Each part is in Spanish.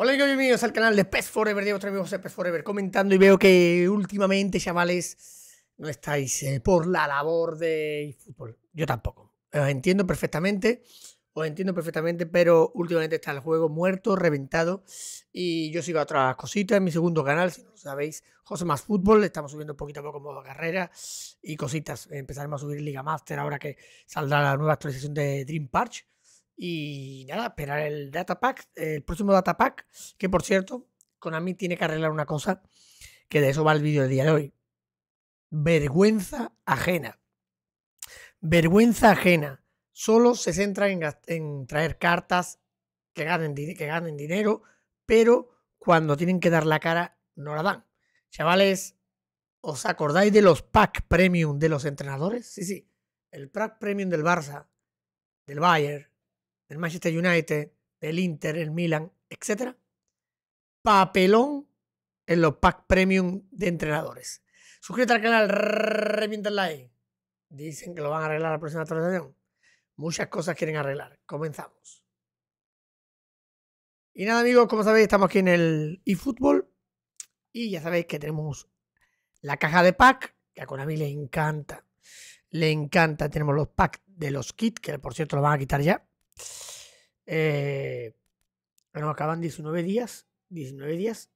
Hola y bienvenidos al canal de Pez Forever, de otro amigo José Pez Forever, comentando y veo que últimamente, chavales, no estáis eh, por la labor de fútbol. Yo tampoco. Os entiendo perfectamente, os entiendo perfectamente, pero últimamente está el juego muerto, reventado y yo sigo a otras cositas en mi segundo canal, si no lo sabéis, José Más Fútbol, estamos subiendo poquito a poco modo carrera y cositas. Empezaremos a subir Liga Master ahora que saldrá la nueva actualización de Dream Parch y nada, esperar el data pack, el próximo data pack, que por cierto, con Konami tiene que arreglar una cosa, que de eso va el vídeo del día de hoy. Vergüenza ajena. Vergüenza ajena. Solo se centra en, traer cartas que ganen, que ganen dinero, pero cuando tienen que dar la cara, no la dan. Chavales, ¿os acordáis de los pack premium de los entrenadores? Sí, sí. El pack premium del Barça, del Bayern, del Manchester United, del Inter, el Milan, etc. Papelón en los packs premium de entrenadores. Suscríbete al canal, revienta like. Dicen que lo van a arreglar la próxima actualización. Muchas cosas quieren arreglar. Comenzamos. Y nada, amigos, como sabéis, estamos aquí en el eFootball. Y ya sabéis que tenemos la caja de pack, que a Konami le encanta. Le encanta. Tenemos los packs de los kits, que por cierto lo van a quitar ya. Bueno, eh, acaban 19 días. 19 días.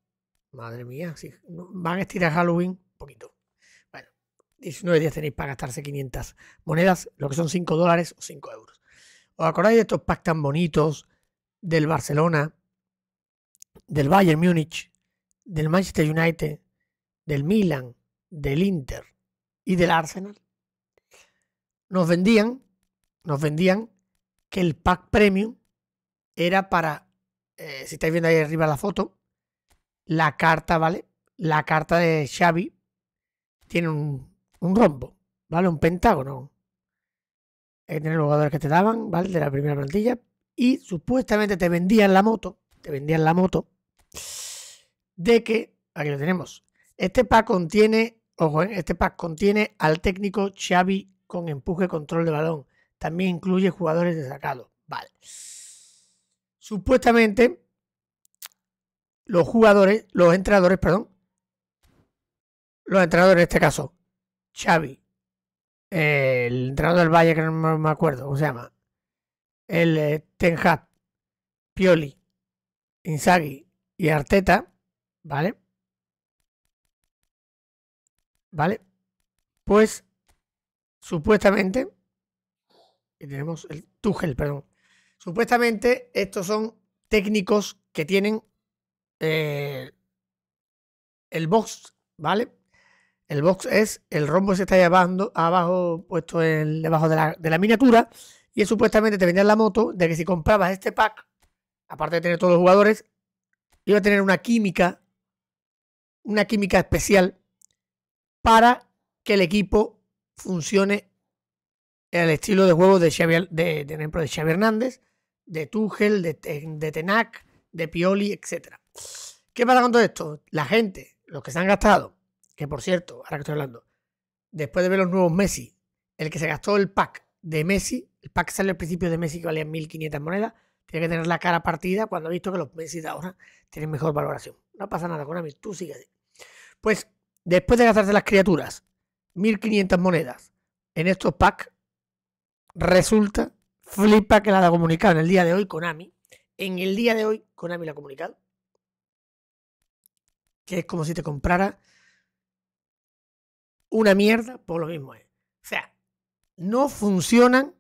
Madre mía, si van a estirar Halloween un poquito. Bueno, 19 días tenéis para gastarse 500 monedas, lo que son 5 dólares o 5 euros. ¿Os acordáis de estos packs tan bonitos del Barcelona, del Bayern Múnich, del Manchester United, del Milan, del Inter y del Arsenal? Nos vendían, nos vendían que el pack premium era para, eh, si estáis viendo ahí arriba la foto, la carta, ¿vale? La carta de Xavi tiene un, rombo, ¿vale? Un pentágono. Hay los jugadores que te daban, ¿vale? De la primera plantilla. Y supuestamente te vendían la moto, te vendían la moto, de que, aquí lo tenemos, este pack contiene, ojo, ¿eh? este pack contiene al técnico Xavi con empuje, control de balón, también incluye jugadores sacado. Vale. Supuestamente, los jugadores, los entrenadores, perdón, los entrenadores en este caso, Xavi, el entrenador del Valle, que no me acuerdo cómo se llama, el eh, Ten Hag, Pioli, Inzaghi y Arteta, ¿vale? ¿Vale? Pues, supuestamente, tenemos, el Tuchel, perdón. Supuestamente estos son técnicos que tienen eh, el box, ¿vale? El box es el rombo que se está llevando abajo, puesto debajo de la, miniatura. Y es, supuestamente te vendía la moto de que si comprabas este pack, aparte de tener todos los jugadores, iba a tener una química, una química especial para que el equipo funcione el estilo de juego de Xavi, de, de, de Xavi Hernández, de Tuchel, de, Tenac, de Pioli, etc. ¿Qué pasa con todo esto? La gente, los que se han gastado, que por cierto, ahora que estoy hablando, después de ver los nuevos Messi, el que se gastó el pack de Messi, el pack sale al principio de Messi que valía 1.500 monedas, tiene que tener la cara partida cuando ha visto que los Messi de ahora tienen mejor valoración. No pasa nada, con ami, tú sigue así. Pues después de gastarse las criaturas, 1.500 monedas en estos packs, Resulta, flipa que la ha comunicado en el día de hoy Konami. En el día de hoy Konami la ha comunicado. Que es como si te comprara una mierda por lo mismo. Es. ¿eh? O sea, no funcionan.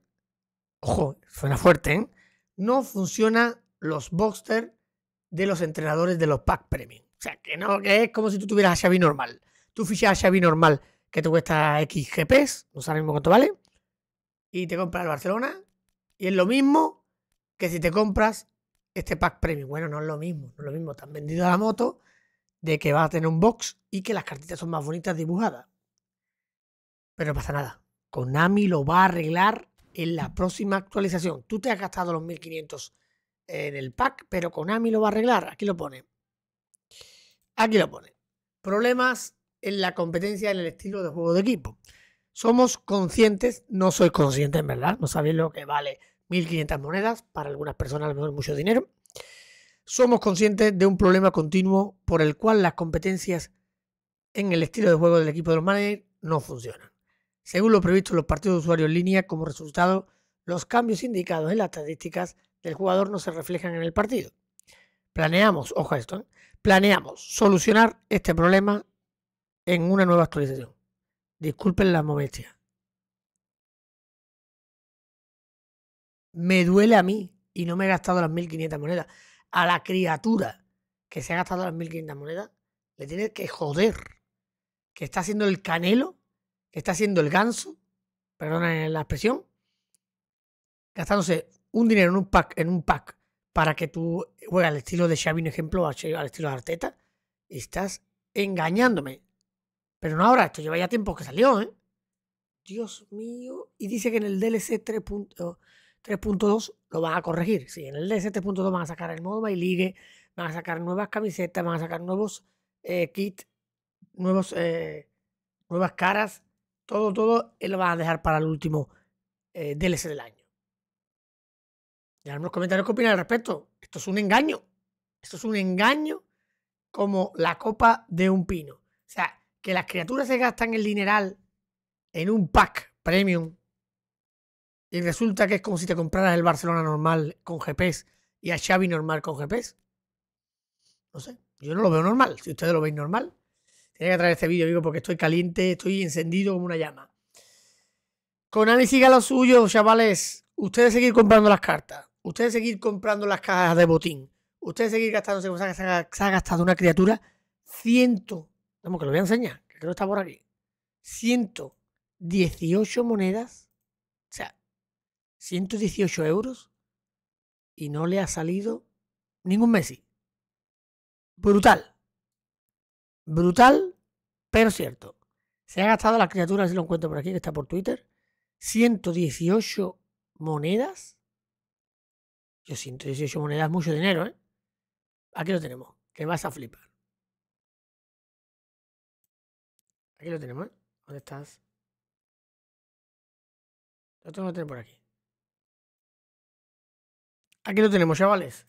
Ojo, suena fuerte, ¿eh? No funcionan los boxers de los entrenadores de los pack premium. O sea, que no, que es como si tú tuvieras a Xavi normal. Tú fichas a Xavi normal que te cuesta XGPs, no sabemos cuánto vale y te compras el Barcelona y es lo mismo que si te compras este pack premium. Bueno, no es lo mismo, no es lo mismo. tan vendido la moto de que va a tener un box y que las cartitas son más bonitas dibujadas. Pero no pasa nada. Konami lo va a arreglar en la próxima actualización. Tú te has gastado los 1500 en el pack, pero Konami lo va a arreglar. Aquí lo pone. Aquí lo pone. Problemas en la competencia en el estilo de juego de equipo. Somos conscientes, no soy consciente en verdad, no sabéis lo que vale 1.500 monedas, para algunas personas a lo mejor mucho dinero. Somos conscientes de un problema continuo por el cual las competencias en el estilo de juego del equipo de los managers no funcionan. Según lo previsto en los partidos de usuario en línea, como resultado, los cambios indicados en las estadísticas del jugador no se reflejan en el partido. Planeamos, ojo a esto, ¿eh? planeamos solucionar este problema en una nueva actualización. Disculpen la molestia. Me duele a mí y no me he gastado las 1.500 monedas. A la criatura que se ha gastado las 1.500 monedas, le tiene que joder. Que está haciendo el canelo, que está haciendo el ganso, perdonen la expresión, gastándose un dinero en un pack, en un pack para que tú juegues al estilo de Xavi, un ejemplo, al estilo de Arteta, estás engañándome. Pero no ahora, esto lleva ya tiempo que salió, ¿eh? Dios mío. Y dice que en el DLC 3.2 lo van a corregir. Sí, en el DLC 3.2 van a sacar el modo My van a sacar nuevas camisetas, van a sacar nuevos eh, kits, nuevos, eh, nuevas caras. Todo, todo eh, lo van a dejar para el último DLC del año. en los comentarios qué opinan al respecto. Esto es un engaño. Esto es un engaño como la copa de un pino. O sea, que las criaturas se gastan el dineral en un pack premium y resulta que es como si te compraras el Barcelona normal con GPs y a Xavi normal con GPs. No sé, yo no lo veo normal. Si ustedes lo veis normal, tiene que traer este vídeo, digo, porque estoy caliente, estoy encendido como una llama. Con siga lo suyo, chavales. Ustedes seguir comprando las cartas. Ustedes seguir comprando las cajas de botín. Ustedes seguir gastándose se se ha gastado una criatura ciento Vamos, que lo voy a enseñar, que creo que está por aquí. 118 monedas, o sea, 118 euros y no le ha salido ningún Messi. Brutal. Brutal, pero cierto. Se ha gastado las criaturas, si lo encuentro por aquí, que está por Twitter. 118 monedas. Yo 118 monedas, mucho dinero, ¿eh? Aquí lo tenemos, que vas a flipar. Aquí lo tenemos, ¿eh? ¿Dónde estás? Lo tengo por aquí. Aquí lo tenemos, chavales.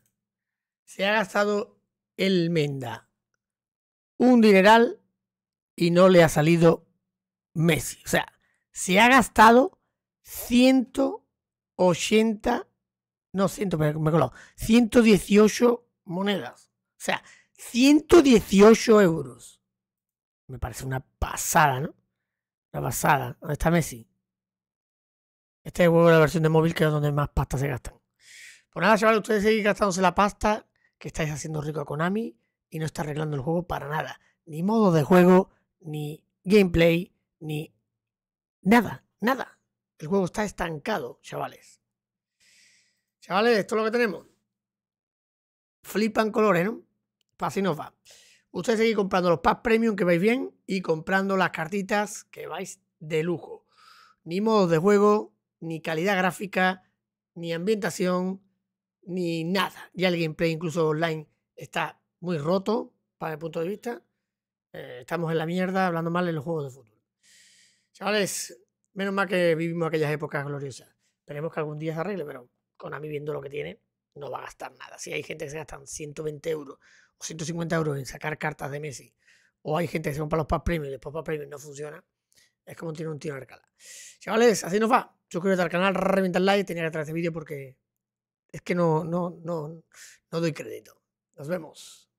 Se ha gastado el Menda un dineral y no le ha salido Messi. O sea, se ha gastado 180, no 100, me he colado, 118 monedas. O sea, 118 euros me parece una pasada, ¿no? Una pasada. ¿Dónde está Messi? Este juego de la versión de móvil que es donde más pasta se gastan. Por pues nada, chavales, ustedes seguir gastándose la pasta que estáis haciendo rico a Konami y no está arreglando el juego para nada. Ni modo de juego, ni gameplay, ni nada, nada. El juego está estancado, chavales. Chavales, esto es lo que tenemos. Flipan colores, ¿no? así nos va. Ustedes seguir comprando los packs premium que vais bien y comprando las cartitas que vais de lujo. Ni modos de juego, ni calidad gráfica, ni ambientación, ni nada. Ya el gameplay, incluso online, está muy roto para el punto de vista. Eh, estamos en la mierda hablando mal en los juegos de fútbol. Chavales, menos mal que vivimos aquellas épocas gloriosas. Esperemos que algún día se arregle, pero con a mí viendo lo que tiene no va a gastar nada. Si hay gente que se gastan 120 euros o 150 euros en sacar cartas de Messi, o hay gente que se compra los pack premium y después pack premium no funciona, es como tiene un tiro en arcada. Chavales, así nos va. Suscríbete al canal, reventar el like. Tenía que traer este vídeo porque es que no, no, no, no doy crédito. Nos vemos.